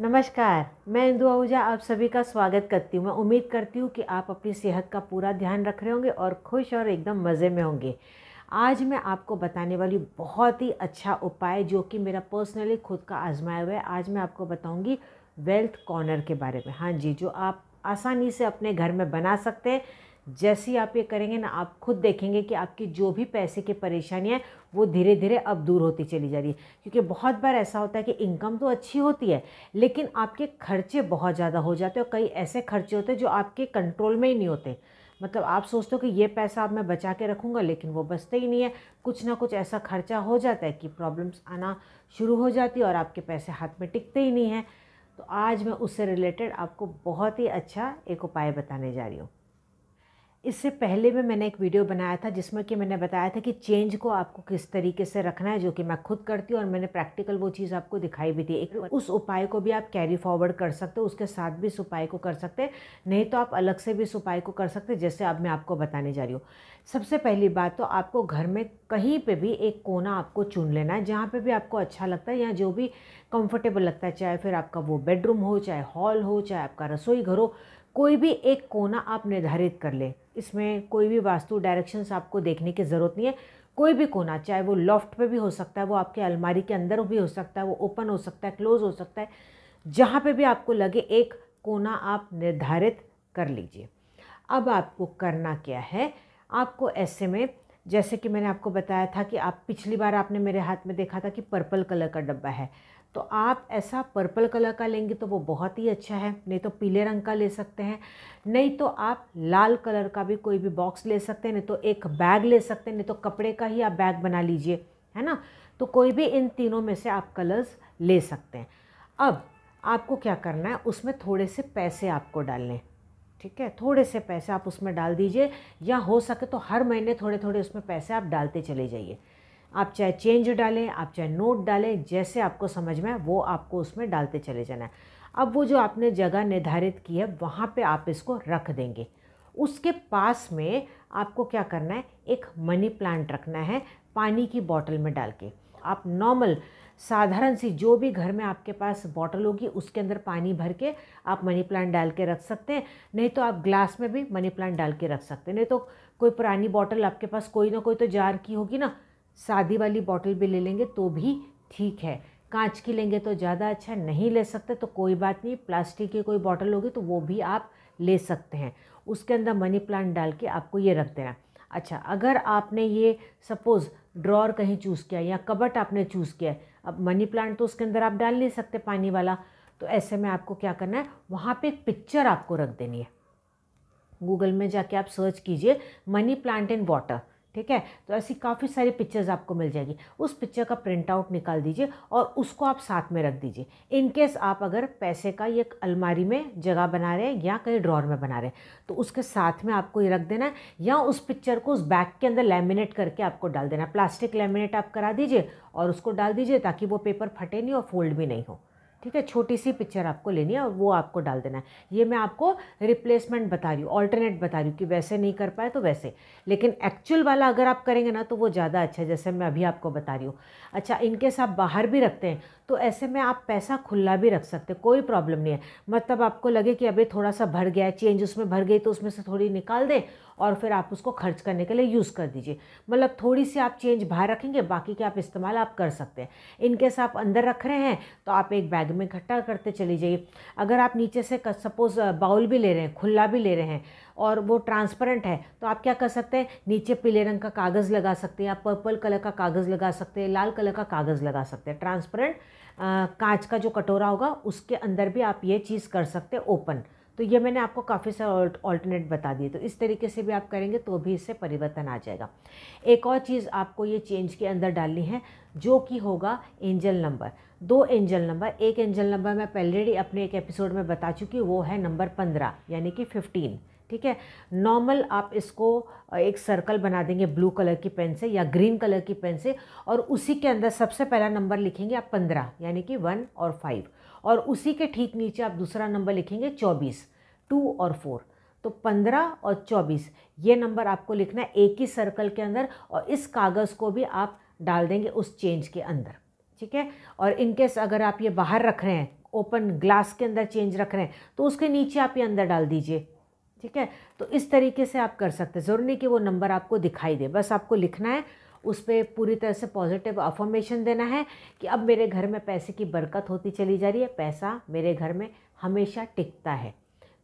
नमस्कार मैं इंदु आहूजा आप सभी का स्वागत करती हूँ मैं उम्मीद करती हूँ कि आप अपनी सेहत का पूरा ध्यान रख रहे होंगे और खुश और एकदम मज़े में होंगे आज मैं आपको बताने वाली बहुत ही अच्छा उपाय जो कि मेरा पर्सनली खुद का आजमाया हुआ है आज मैं आपको बताऊँगी वेल्थ कॉर्नर के बारे में हाँ जी जो आप आसानी से अपने घर में बना सकते हैं जैसे ही आप ये करेंगे ना आप खुद देखेंगे कि आपकी जो भी पैसे की परेशानियाँ वो धीरे धीरे अब दूर होती चली जा रही है क्योंकि बहुत बार ऐसा होता है कि इनकम तो अच्छी होती है लेकिन आपके खर्चे बहुत ज़्यादा हो जाते हैं और कई ऐसे खर्चे होते हैं जो आपके कंट्रोल में ही नहीं होते मतलब आप सोचते हो कि ये पैसा अब मैं बचा के रखूँगा लेकिन वो बचते ही नहीं है कुछ ना कुछ ऐसा खर्चा हो जाता है कि प्रॉब्लम्स आना शुरू हो जाती है और आपके पैसे हाथ में टिकते ही नहीं हैं तो आज मैं उससे रिलेटेड आपको बहुत ही अच्छा एक उपाय बताने जा रही हूँ इससे पहले भी मैंने एक वीडियो बनाया था जिसमें कि मैंने बताया था कि चेंज को आपको किस तरीके से रखना है जो कि मैं खुद करती हूँ और मैंने प्रैक्टिकल वो चीज़ आपको दिखाई भी थी एक उस उपाय को भी आप कैरी फॉरवर्ड कर सकते हो उसके साथ भी इस उपाय को कर सकते हैं नहीं तो आप अलग से भी इस उपाय को कर सकते जैसे अब मैं आपको बताने जा रही हूँ सबसे पहली बात तो आपको घर में कहीं पे भी एक कोना आपको चुन लेना है जहाँ पे भी आपको अच्छा लगता है या जो भी कंफर्टेबल लगता है चाहे फिर आपका वो बेडरूम हो चाहे हॉल हो चाहे आपका रसोई घर हो कोई भी एक कोना आप निर्धारित कर लें इसमें कोई भी वास्तु डायरेक्शंस आपको देखने की ज़रूरत नहीं है कोई भी कोना चाहे वो लॉफ्ट पे भी हो सकता है वो आपके अलमारी के अंदर भी हो सकता है वो ओपन हो सकता है क्लोज हो सकता है जहाँ पे भी आपको लगे एक कोना आप निर्धारित कर लीजिए अब आपको करना क्या है आपको ऐसे में जैसे कि मैंने आपको बताया था कि आप पिछली बार आपने मेरे हाथ में देखा था कि पर्पल कलर का डब्बा है तो आप ऐसा पर्पल कलर का लेंगे तो वो बहुत ही अच्छा है नहीं तो पीले रंग का ले सकते हैं नहीं तो आप लाल कलर का भी कोई भी बॉक्स ले सकते हैं नहीं तो एक बैग ले सकते हैं नहीं तो कपड़े का ही आप बैग बना लीजिए है ना तो कोई भी इन तीनों में से आप कलर्स ले सकते हैं अब आपको क्या करना है उसमें थोड़े से पैसे आपको डालने ठीक है थोड़े से पैसे आप उसमें डाल दीजिए या हो सके तो हर महीने थोड़े थोड़े उसमें पैसे आप डालते चले जाइए आप चाहे चेंज डालें आप चाहे नोट डालें जैसे आपको समझ में वो आपको उसमें डालते चले जाना है अब वो जो आपने जगह निर्धारित की है वहाँ पे आप इसको रख देंगे उसके पास में आपको क्या करना है एक मनी प्लांट रखना है पानी की बॉटल में डाल के आप नॉर्मल साधारण सी जो भी घर में आपके पास बॉटल होगी उसके अंदर पानी भर के आप मनी प्लांट डाल के रख सकते हैं नहीं तो आप ग्लास में भी मनी प्लांट डाल के रख सकते हैं नहीं तो कोई पुरानी बॉटल आपके पास कोई ना कोई तो जार की होगी ना सादी वाली बॉटल भी ले लेंगे तो भी ठीक है कांच की लेंगे तो ज़्यादा अच्छा नहीं ले सकते तो कोई बात नहीं प्लास्टिक की कोई बॉटल होगी तो वो भी आप ले सकते हैं उसके अंदर मनी प्लांट डाल के आपको ये रख देना अच्छा अगर आपने ये सपोज़ ड्रॉर कहीं चूज़ किया या कबट आपने चूज़ किया अब मनी प्लांट तो उसके अंदर आप डाल नहीं सकते पानी वाला तो ऐसे में आपको क्या करना है वहाँ पे एक पिक्चर आपको रख देनी है गूगल में जाके आप सर्च कीजिए मनी प्लांट इन वाटर ठीक है तो ऐसी काफ़ी सारी पिक्चर्स आपको मिल जाएगी उस पिक्चर का प्रिंट आउट निकाल दीजिए और उसको आप साथ में रख दीजिए इन केस आप अगर पैसे का ये अलमारी में जगह बना रहे हैं या कहीं ड्रॉर में बना रहे हैं तो उसके साथ में आपको ये रख देना है या उस पिक्चर को उस बैग के अंदर लैमिनेट करके आपको डाल देना प्लास्टिक लैमिनेट आप करा दीजिए और उसको डाल दीजिए ताकि वो पेपर फटे नहीं और फोल्ड भी नहीं हो ठीक है छोटी सी पिक्चर आपको लेनी है और वो आपको डाल देना है ये मैं आपको रिप्लेसमेंट बता रही हूँ ऑल्टरनेट बता रही हूँ कि वैसे नहीं कर पाए तो वैसे लेकिन एक्चुअल वाला अगर आप करेंगे ना तो वो ज़्यादा अच्छा है जैसे मैं अभी आपको बता रही हूँ अच्छा इनकेस आप बाहर भी रखते हैं तो ऐसे में आप पैसा खुला भी रख सकते कोई प्रॉब्लम नहीं है मतलब आपको लगे कि अभी थोड़ा सा भर गया चेंज उसमें भर गई तो उसमें से थोड़ी निकाल दें और फिर आप उसको खर्च करने के लिए यूज़ कर दीजिए मतलब थोड़ी सी आप चेंज बाहर रखेंगे बाकी के आप इस्तेमाल आप कर सकते हैं इनकेस आप अंदर रख रहे हैं तो आप एक बैग में इकट्ठा करते चले जाइए अगर आप नीचे से सपोज़ बाउल भी ले रहे हैं खुला भी ले रहे हैं और वो ट्रांसपेरेंट है तो आप क्या कर सकते हैं नीचे पीले रंग का कागज़ लगा सकते हैं आप पर्पल कलर का कागज़ लगा सकते हैं लाल कलर का कागज़ लगा सकते हैं ट्रांसपेरेंट कांच का जो कटोरा होगा उसके अंदर भी आप ये चीज़ कर सकते हैं ओपन तो ये मैंने आपको काफ़ी सारे ऑल्टरनेट बता दिए तो इस तरीके से भी आप करेंगे तो भी इससे परिवर्तन आ जाएगा एक और चीज़ आपको ये चेंज के अंदर डालनी है जो कि होगा एंजल नंबर दो एंजल नंबर एक एंजल नंबर मैं पहले अपने एक एपिसोड में बता चुकी वो है नंबर पंद्रह यानी कि फिफ्टीन ठीक है नॉर्मल आप इसको एक सर्कल बना देंगे ब्लू कलर की पेन से या ग्रीन कलर की पेन से और उसी के अंदर सबसे पहला नंबर लिखेंगे आप पंद्रह यानी कि वन और फाइव और उसी के ठीक नीचे आप दूसरा नंबर लिखेंगे चौबीस टू और फोर तो पंद्रह और चौबीस ये नंबर आपको लिखना है एक ही सर्कल के अंदर और इस कागज़ को भी आप डाल देंगे उस चेंज के अंदर ठीक है और इनकेस अगर आप ये बाहर रख रहे हैं ओपन ग्लास के अंदर चेंज रख रहे हैं तो उसके नीचे आप ये अंदर डाल दीजिए ठीक है तो इस तरीके से आप कर सकते हैं ज़रूरी नहीं कि वो नंबर आपको दिखाई दे बस आपको लिखना है उस पर पूरी तरह से पॉजिटिव अफॉर्मेशन देना है कि अब मेरे घर में पैसे की बरकत होती चली जा रही है पैसा मेरे घर में हमेशा टिकता है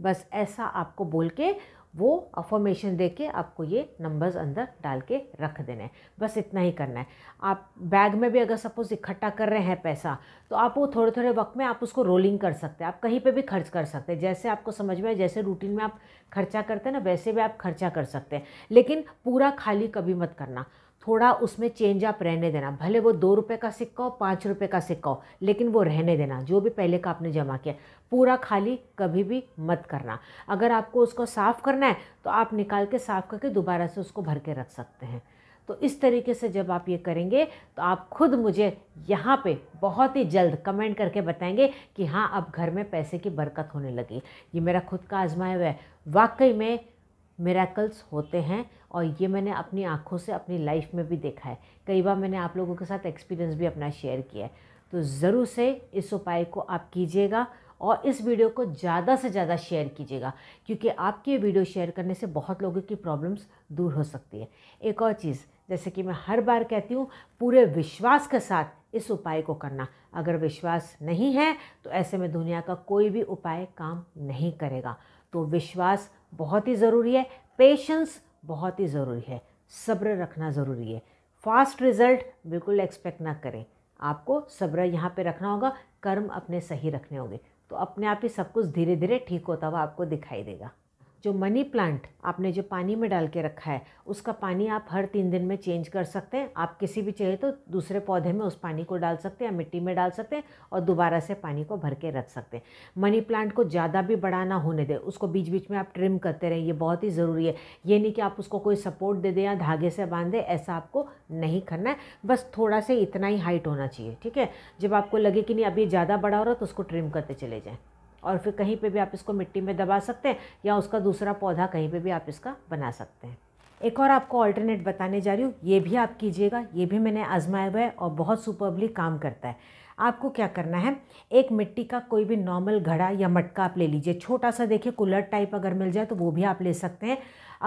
बस ऐसा आपको बोल के वो अफॉर्मेशन दे के आपको ये नंबर्स अंदर डाल के रख देने हैं बस इतना ही करना है आप बैग में भी अगर सपोज़ इकट्ठा कर रहे हैं पैसा तो आप वो थोड़े थोड़े वक्त में आप उसको रोलिंग कर सकते हैं आप कहीं पे भी खर्च कर सकते हैं जैसे आपको समझ में जैसे रूटीन में आप खर्चा करते हैं ना वैसे भी आप खर्चा कर सकते हैं लेकिन पूरा खाली कभी मत करना थोड़ा उसमें चेंज आप रहने देना भले वो दो रुपये का सिक्का हो पाँच रुपये का सिक्का हो लेकिन वो रहने देना जो भी पहले का आपने जमा किया पूरा खाली कभी भी मत करना अगर आपको उसको साफ़ करना है तो आप निकाल के साफ़ करके दोबारा से उसको भर के रख सकते हैं तो इस तरीके से जब आप ये करेंगे तो आप खुद मुझे यहाँ पे बहुत ही जल्द कमेंट करके बताएंगे कि हाँ अब घर में पैसे की बरकत होने लगी ये मेरा खुद का आजमाया हुआ है वाकई में मेराकल्स होते हैं और ये मैंने अपनी आँखों से अपनी लाइफ में भी देखा है कई बार मैंने आप लोगों के साथ एक्सपीरियंस भी अपना शेयर किया है तो ज़रूर से इस उपाय को आप कीजिएगा और इस वीडियो को ज़्यादा से ज़्यादा शेयर कीजिएगा क्योंकि आपकी वीडियो शेयर करने से बहुत लोगों की प्रॉब्लम्स दूर हो सकती है एक और चीज़ जैसे कि मैं हर बार कहती हूँ पूरे विश्वास के साथ इस उपाय को करना अगर विश्वास नहीं है तो ऐसे में दुनिया का कोई भी उपाय काम नहीं करेगा तो विश्वास बहुत ही ज़रूरी है पेशेंस बहुत ही ज़रूरी है सब्र रखना ज़रूरी है फास्ट रिज़ल्ट बिल्कुल एक्सपेक्ट ना करें आपको सब्र यहाँ पे रखना होगा कर्म अपने सही रखने होंगे तो अपने आप ही सब कुछ धीरे धीरे ठीक होता हुआ आपको दिखाई देगा जो मनी प्लांट आपने जो पानी में डाल के रखा है उसका पानी आप हर तीन दिन में चेंज कर सकते हैं आप किसी भी चाहिए तो दूसरे पौधे में उस पानी को डाल सकते हैं या मिट्टी में डाल सकते हैं और दोबारा से पानी को भर के रख सकते हैं मनी प्लांट को ज़्यादा भी बड़ा ना होने दें उसको बीच बीच में आप ट्रिम करते रहें ये बहुत ही ज़रूरी है ये नहीं कि आप उसको कोई सपोर्ट दे दें या धागे से बांध दें ऐसा आपको नहीं करना है बस थोड़ा सा इतना ही हाइट होना चाहिए ठीक है जब आपको लगे कि नहीं अभी ज़्यादा बड़ा हो रहा है तो उसको ट्रिम करते चले जाएँ और फिर कहीं पे भी आप इसको मिट्टी में दबा सकते हैं या उसका दूसरा पौधा कहीं पे भी आप इसका बना सकते हैं एक और आपको ऑल्टरनेट बताने जा रही हूँ ये भी आप कीजिएगा ये भी मैंने आजमाया हुआ है और बहुत सुपरबली काम करता है आपको क्या करना है एक मिट्टी का कोई भी नॉर्मल घड़ा या मटका आप ले लीजिए छोटा सा देखिए कूलर टाइप अगर मिल जाए तो वो भी आप ले सकते हैं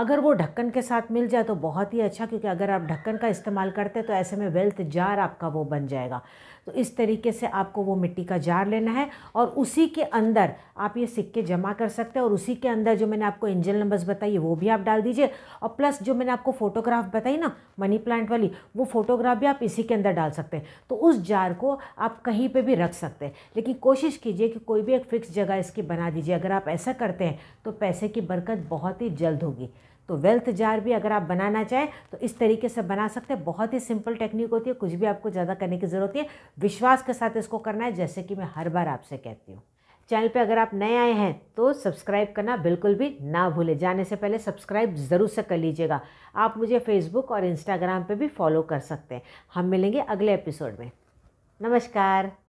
अगर वो ढक्कन के साथ मिल जाए तो बहुत ही अच्छा क्योंकि अगर आप ढक्कन का इस्तेमाल करते हैं तो ऐसे में वेल्थ जार आपका वो बन जाएगा तो इस तरीके से आपको वो मिट्टी का जार लेना है और उसी के अंदर आप ये सिक्के जमा कर सकते हैं और उसी के अंदर जो मैंने आपको एंजल नंबर्स बताई वो भी आप डाल दीजिए और प्लस जो मैंने आपको फोटोग्राफ बताई ना मनी प्लांट वाली वो फोटोग्राफ भी आप इसी के अंदर डाल सकते हैं तो उस जार को आप कहीं पर भी रख सकते हैं लेकिन कोशिश कीजिए कि कोई भी एक फ़िक्स जगह इसकी बना दीजिए अगर आप ऐसा करते हैं तो पैसे की बरकत बहुत ही जल्द होगी तो वेल्थ जार भी अगर आप बनाना चाहें तो इस तरीके से बना सकते हैं बहुत ही सिंपल टेक्निक होती है कुछ भी आपको ज़्यादा करने की ज़रूरत है विश्वास के साथ इसको करना है जैसे कि मैं हर बार आपसे कहती हूँ चैनल पे अगर आप नए आए हैं तो सब्सक्राइब करना बिल्कुल भी ना भूलें जाने से पहले सब्सक्राइब ज़रूर से कर लीजिएगा आप मुझे फेसबुक और इंस्टाग्राम पे भी फॉलो कर सकते हैं हम मिलेंगे अगले एपिसोड में नमस्कार